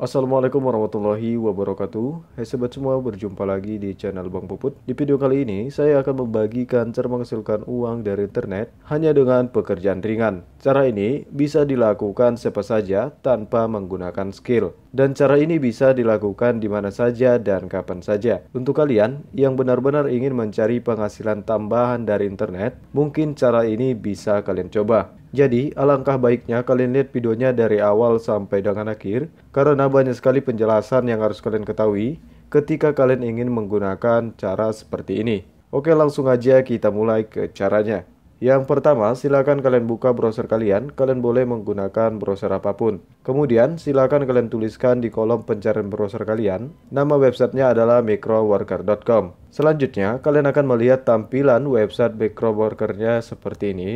Assalamualaikum warahmatullahi wabarakatuh Hai sobat semua, berjumpa lagi di channel Bang Puput Di video kali ini, saya akan membagikan cara menghasilkan uang dari internet hanya dengan pekerjaan ringan Cara ini bisa dilakukan siapa saja tanpa menggunakan skill Dan cara ini bisa dilakukan di mana saja dan kapan saja Untuk kalian yang benar-benar ingin mencari penghasilan tambahan dari internet Mungkin cara ini bisa kalian coba jadi, alangkah baiknya kalian lihat videonya dari awal sampai dengan akhir, karena banyak sekali penjelasan yang harus kalian ketahui ketika kalian ingin menggunakan cara seperti ini. Oke, langsung aja kita mulai ke caranya. Yang pertama, silakan kalian buka browser kalian. Kalian boleh menggunakan browser apapun. Kemudian, silakan kalian tuliskan di kolom pencarian browser kalian. Nama websitenya adalah microworker.com. Selanjutnya, kalian akan melihat tampilan website microworkernya seperti ini.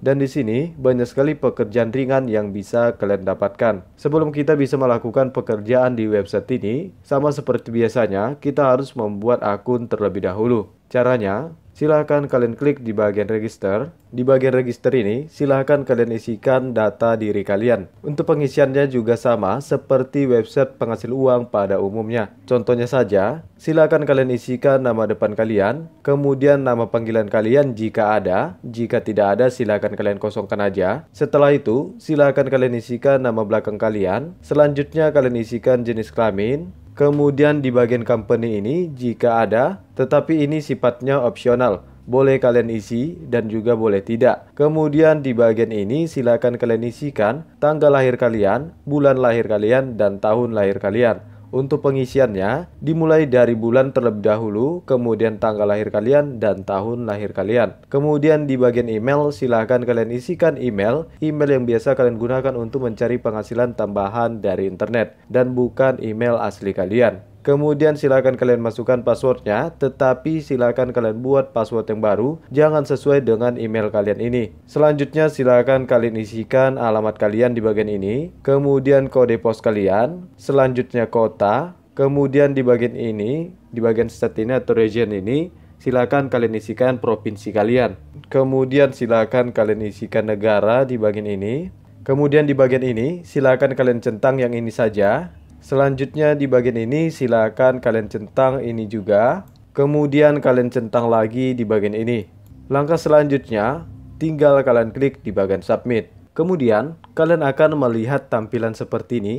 Dan di sini banyak sekali pekerjaan ringan yang bisa kalian dapatkan. Sebelum kita bisa melakukan pekerjaan di website ini, sama seperti biasanya kita harus membuat akun terlebih dahulu. Caranya, silahkan kalian klik di bagian register. Di bagian register ini, silahkan kalian isikan data diri kalian. Untuk pengisiannya juga sama seperti website penghasil uang pada umumnya. Contohnya saja, silahkan kalian isikan nama depan kalian, kemudian nama panggilan kalian jika ada. Jika tidak ada, silahkan kalian kosongkan aja. Setelah itu, silahkan kalian isikan nama belakang kalian. Selanjutnya, kalian isikan jenis kelamin, Kemudian di bagian company ini jika ada, tetapi ini sifatnya opsional. Boleh kalian isi dan juga boleh tidak. Kemudian di bagian ini silakan kalian isikan tanggal lahir kalian, bulan lahir kalian dan tahun lahir kalian. Untuk pengisiannya, dimulai dari bulan terlebih dahulu, kemudian tanggal lahir kalian, dan tahun lahir kalian. Kemudian di bagian email, silahkan kalian isikan email, email yang biasa kalian gunakan untuk mencari penghasilan tambahan dari internet, dan bukan email asli kalian. Kemudian silakan kalian masukkan passwordnya, tetapi silakan kalian buat password yang baru, jangan sesuai dengan email kalian ini. Selanjutnya silakan kalian isikan alamat kalian di bagian ini, kemudian kode pos kalian, selanjutnya kota, kemudian di bagian ini, di bagian state ini atau region ini, silakan kalian isikan provinsi kalian. Kemudian silakan kalian isikan negara di bagian ini. Kemudian di bagian ini, silakan kalian centang yang ini saja Selanjutnya di bagian ini silakan kalian centang ini juga. Kemudian kalian centang lagi di bagian ini. Langkah selanjutnya tinggal kalian klik di bagian submit. Kemudian kalian akan melihat tampilan seperti ini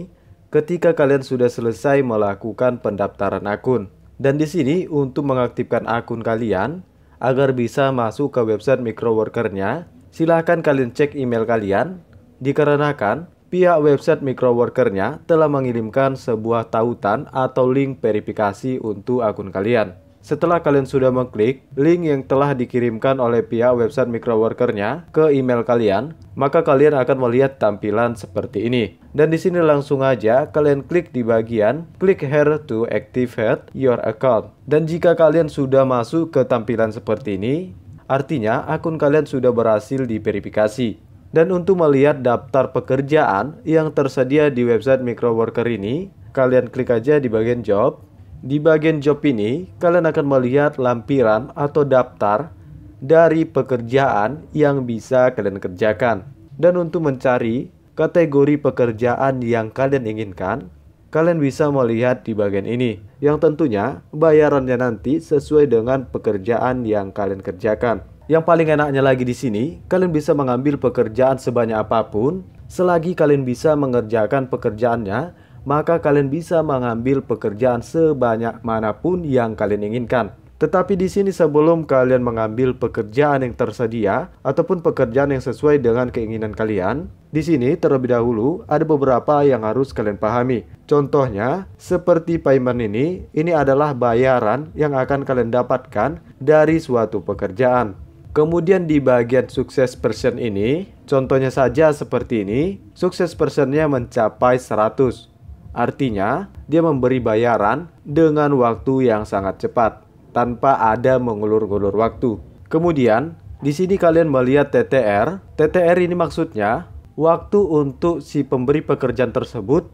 ketika kalian sudah selesai melakukan pendaftaran akun. Dan di sini untuk mengaktifkan akun kalian agar bisa masuk ke website microworkernya, silahkan kalian cek email kalian dikarenakan pihak website microworkernya telah mengirimkan sebuah tautan atau link verifikasi untuk akun kalian. Setelah kalian sudah mengklik link yang telah dikirimkan oleh pihak website microworkernya ke email kalian, maka kalian akan melihat tampilan seperti ini. Dan di sini langsung aja kalian klik di bagian klik here to activate your account. Dan jika kalian sudah masuk ke tampilan seperti ini, artinya akun kalian sudah berhasil diverifikasi. Dan untuk melihat daftar pekerjaan yang tersedia di website microworker ini, kalian klik aja di bagian job. Di bagian job ini, kalian akan melihat lampiran atau daftar dari pekerjaan yang bisa kalian kerjakan. Dan untuk mencari kategori pekerjaan yang kalian inginkan, kalian bisa melihat di bagian ini. Yang tentunya bayarannya nanti sesuai dengan pekerjaan yang kalian kerjakan. Yang paling enaknya lagi di sini, kalian bisa mengambil pekerjaan sebanyak apapun. Selagi kalian bisa mengerjakan pekerjaannya, maka kalian bisa mengambil pekerjaan sebanyak manapun yang kalian inginkan. Tetapi di sini sebelum kalian mengambil pekerjaan yang tersedia ataupun pekerjaan yang sesuai dengan keinginan kalian, di sini terlebih dahulu ada beberapa yang harus kalian pahami. Contohnya, seperti payment ini, ini adalah bayaran yang akan kalian dapatkan dari suatu pekerjaan. Kemudian di bagian sukses person ini, contohnya saja seperti ini, sukses personnya mencapai 100. Artinya, dia memberi bayaran dengan waktu yang sangat cepat, tanpa ada mengulur-ulur waktu. Kemudian, di sini kalian melihat TTR. TTR ini maksudnya waktu untuk si pemberi pekerjaan tersebut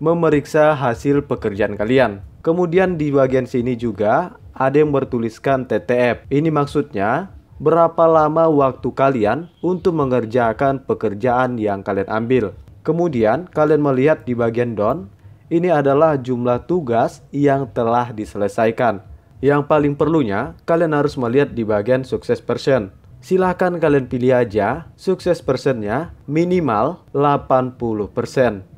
memeriksa hasil pekerjaan kalian. Kemudian di bagian sini juga ada yang bertuliskan TTF. Ini maksudnya berapa lama waktu kalian untuk mengerjakan pekerjaan yang kalian ambil. Kemudian, kalian melihat di bagian down, ini adalah jumlah tugas yang telah diselesaikan. Yang paling perlunya, kalian harus melihat di bagian success person silahkan kalian pilih aja sukses persennya minimal 80%.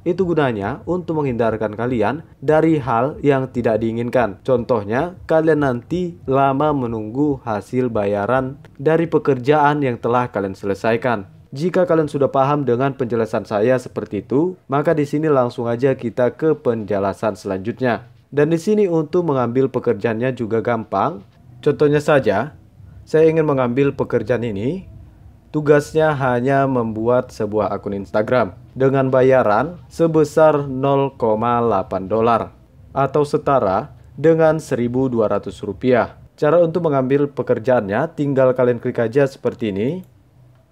Itu gunanya untuk menghindarkan kalian dari hal yang tidak diinginkan. Contohnya, kalian nanti lama menunggu hasil bayaran dari pekerjaan yang telah kalian selesaikan. Jika kalian sudah paham dengan penjelasan saya seperti itu, maka di sini langsung aja kita ke penjelasan selanjutnya. Dan di sini untuk mengambil pekerjaannya juga gampang. Contohnya saja, saya ingin mengambil pekerjaan ini. Tugasnya hanya membuat sebuah akun Instagram dengan bayaran sebesar 0,8 dolar atau setara dengan 1.200 rupiah. Cara untuk mengambil pekerjaannya tinggal kalian klik aja seperti ini.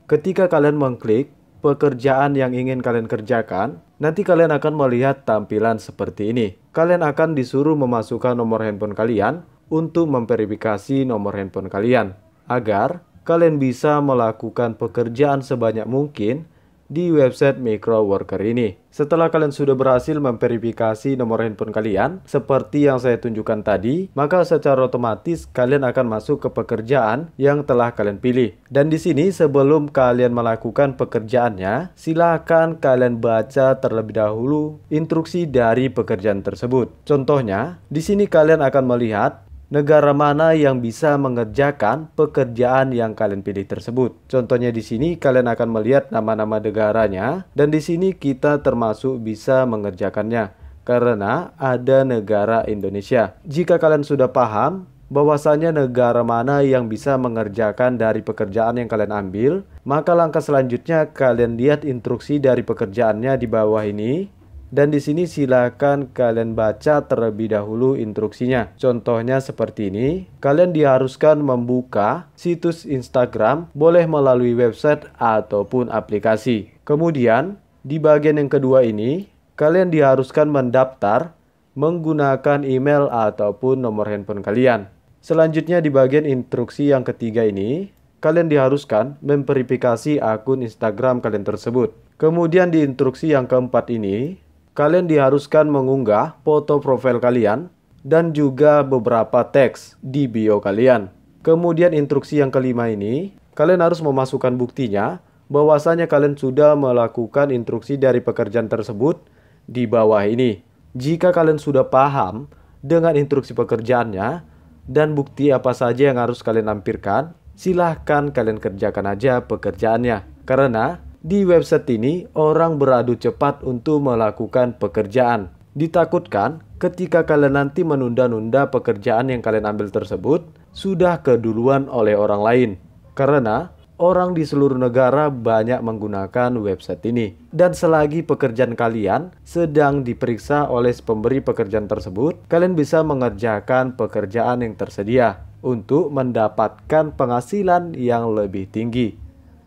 Ketika kalian mengklik pekerjaan yang ingin kalian kerjakan, nanti kalian akan melihat tampilan seperti ini. Kalian akan disuruh memasukkan nomor handphone kalian untuk memverifikasi nomor handphone kalian agar kalian bisa melakukan pekerjaan sebanyak mungkin di website Micro Worker ini. Setelah kalian sudah berhasil memverifikasi nomor handphone kalian, seperti yang saya tunjukkan tadi, maka secara otomatis kalian akan masuk ke pekerjaan yang telah kalian pilih. Dan di sini sebelum kalian melakukan pekerjaannya, silakan kalian baca terlebih dahulu instruksi dari pekerjaan tersebut. Contohnya, di sini kalian akan melihat negara mana yang bisa mengerjakan pekerjaan yang kalian pilih tersebut. Contohnya di sini kalian akan melihat nama-nama negaranya dan di sini kita termasuk bisa mengerjakannya karena ada negara Indonesia. Jika kalian sudah paham bahwasanya negara mana yang bisa mengerjakan dari pekerjaan yang kalian ambil, maka langkah selanjutnya kalian lihat instruksi dari pekerjaannya di bawah ini dan di sini silakan kalian baca terlebih dahulu instruksinya. Contohnya seperti ini, kalian diharuskan membuka situs Instagram boleh melalui website ataupun aplikasi. Kemudian, di bagian yang kedua ini, kalian diharuskan mendaftar menggunakan email ataupun nomor handphone kalian. Selanjutnya di bagian instruksi yang ketiga ini, kalian diharuskan memverifikasi akun Instagram kalian tersebut. Kemudian di instruksi yang keempat ini, kalian diharuskan mengunggah foto profil kalian dan juga beberapa teks di bio kalian. Kemudian instruksi yang kelima ini, kalian harus memasukkan buktinya bahwasanya kalian sudah melakukan instruksi dari pekerjaan tersebut di bawah ini. Jika kalian sudah paham dengan instruksi pekerjaannya dan bukti apa saja yang harus kalian lampirkan, silahkan kalian kerjakan aja pekerjaannya. Karena di website ini, orang beradu cepat untuk melakukan pekerjaan. Ditakutkan ketika kalian nanti menunda-nunda pekerjaan yang kalian ambil tersebut, sudah keduluan oleh orang lain. Karena orang di seluruh negara banyak menggunakan website ini. Dan selagi pekerjaan kalian sedang diperiksa oleh pemberi pekerjaan tersebut, kalian bisa mengerjakan pekerjaan yang tersedia untuk mendapatkan penghasilan yang lebih tinggi.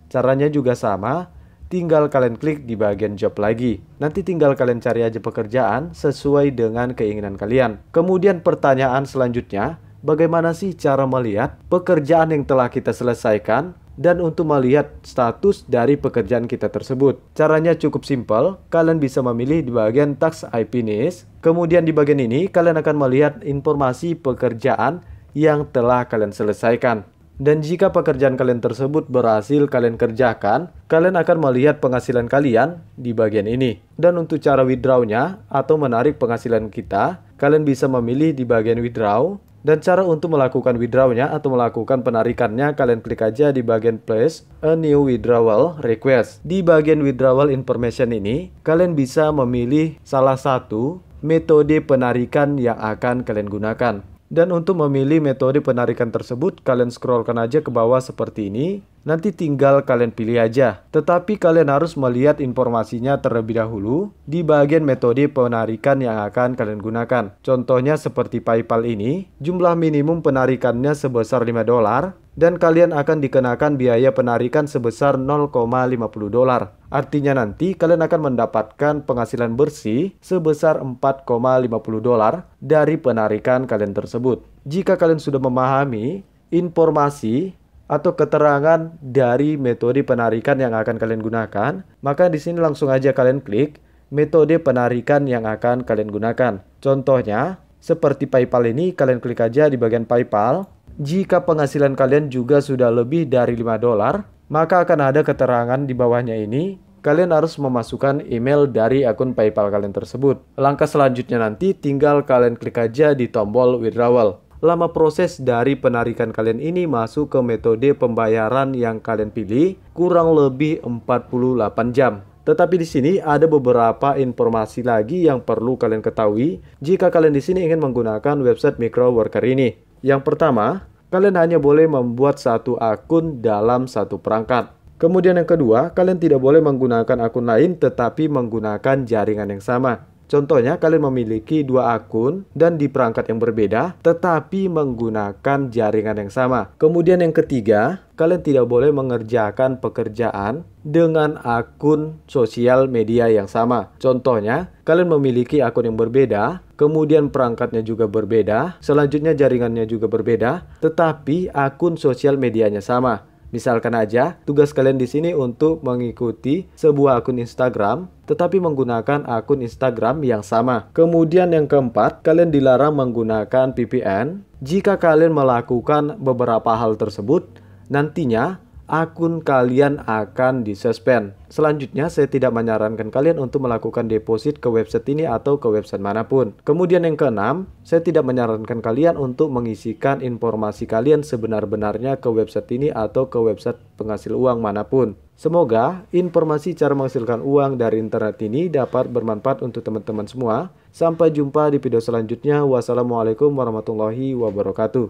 Caranya juga sama, tinggal kalian klik di bagian job lagi. Nanti tinggal kalian cari aja pekerjaan sesuai dengan keinginan kalian. Kemudian pertanyaan selanjutnya, bagaimana sih cara melihat pekerjaan yang telah kita selesaikan dan untuk melihat status dari pekerjaan kita tersebut. Caranya cukup simpel, kalian bisa memilih di bagian tax IP NIS. Kemudian di bagian ini, kalian akan melihat informasi pekerjaan yang telah kalian selesaikan. Dan jika pekerjaan kalian tersebut berhasil kalian kerjakan, kalian akan melihat penghasilan kalian di bagian ini. Dan untuk cara withdrawnya atau menarik penghasilan kita, kalian bisa memilih di bagian withdraw. Dan cara untuk melakukan withdrawnya atau melakukan penarikannya, kalian klik aja di bagian place a new withdrawal request. Di bagian withdrawal information ini, kalian bisa memilih salah satu metode penarikan yang akan kalian gunakan. Dan untuk memilih metode penarikan tersebut, kalian scrollkan aja ke bawah seperti ini. Nanti tinggal kalian pilih aja. Tetapi kalian harus melihat informasinya terlebih dahulu di bagian metode penarikan yang akan kalian gunakan. Contohnya seperti PayPal ini, jumlah minimum penarikannya sebesar 5 dolar dan kalian akan dikenakan biaya penarikan sebesar 0,50 dolar. Artinya nanti kalian akan mendapatkan penghasilan bersih sebesar 4,50 dolar dari penarikan kalian tersebut. Jika kalian sudah memahami informasi atau keterangan dari metode penarikan yang akan kalian gunakan, maka di sini langsung aja kalian klik metode penarikan yang akan kalian gunakan. Contohnya, seperti PayPal ini, kalian klik aja di bagian PayPal, jika penghasilan kalian juga sudah lebih dari 5 dolar, maka akan ada keterangan di bawahnya ini kalian harus memasukkan email dari akun PayPal kalian tersebut. Langkah selanjutnya nanti tinggal kalian klik aja di tombol withdrawal. Lama proses dari penarikan kalian ini masuk ke metode pembayaran yang kalian pilih kurang lebih 48 jam. Tetapi di sini ada beberapa informasi lagi yang perlu kalian ketahui jika kalian di sini ingin menggunakan website micro worker ini. Yang pertama, kalian hanya boleh membuat satu akun dalam satu perangkat. Kemudian yang kedua, kalian tidak boleh menggunakan akun lain tetapi menggunakan jaringan yang sama. Contohnya, kalian memiliki dua akun dan di perangkat yang berbeda, tetapi menggunakan jaringan yang sama. Kemudian, yang ketiga, kalian tidak boleh mengerjakan pekerjaan dengan akun sosial media yang sama. Contohnya, kalian memiliki akun yang berbeda, kemudian perangkatnya juga berbeda, selanjutnya jaringannya juga berbeda, tetapi akun sosial medianya sama. Misalkan aja, tugas kalian di sini untuk mengikuti sebuah akun Instagram, tetapi menggunakan akun Instagram yang sama. Kemudian yang keempat, kalian dilarang menggunakan VPN. Jika kalian melakukan beberapa hal tersebut, nantinya akun kalian akan disuspend. Selanjutnya, saya tidak menyarankan kalian untuk melakukan deposit ke website ini atau ke website manapun. Kemudian yang keenam, saya tidak menyarankan kalian untuk mengisikan informasi kalian sebenar-benarnya ke website ini atau ke website penghasil uang manapun. Semoga informasi cara menghasilkan uang dari internet ini dapat bermanfaat untuk teman-teman semua. Sampai jumpa di video selanjutnya. Wassalamualaikum warahmatullahi wabarakatuh.